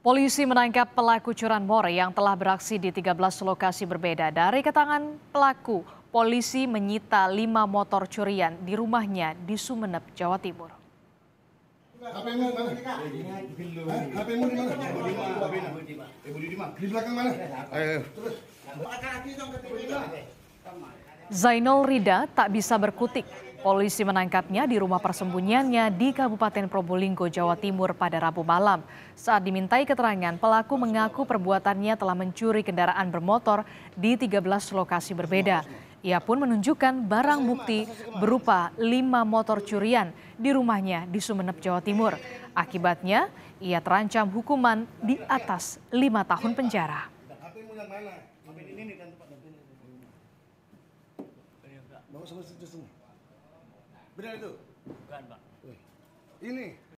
Polisi menangkap pelaku curanmor yang telah beraksi di 13 lokasi berbeda. Dari ketangan pelaku, polisi menyita lima motor curian di rumahnya di Sumeneb, Jawa Timur. Zainul Rida tak bisa berkutik. Polisi menangkapnya di rumah persembunyiannya di Kabupaten Probolinggo, Jawa Timur pada Rabu malam. Saat dimintai keterangan, pelaku mengaku perbuatannya telah mencuri kendaraan bermotor di 13 lokasi berbeda. Ia pun menunjukkan barang bukti berupa lima motor curian di rumahnya di Sumeneb, Jawa Timur. Akibatnya, ia terancam hukuman di atas lima tahun penjara bawa sama situ semua benar itu bukan pak ini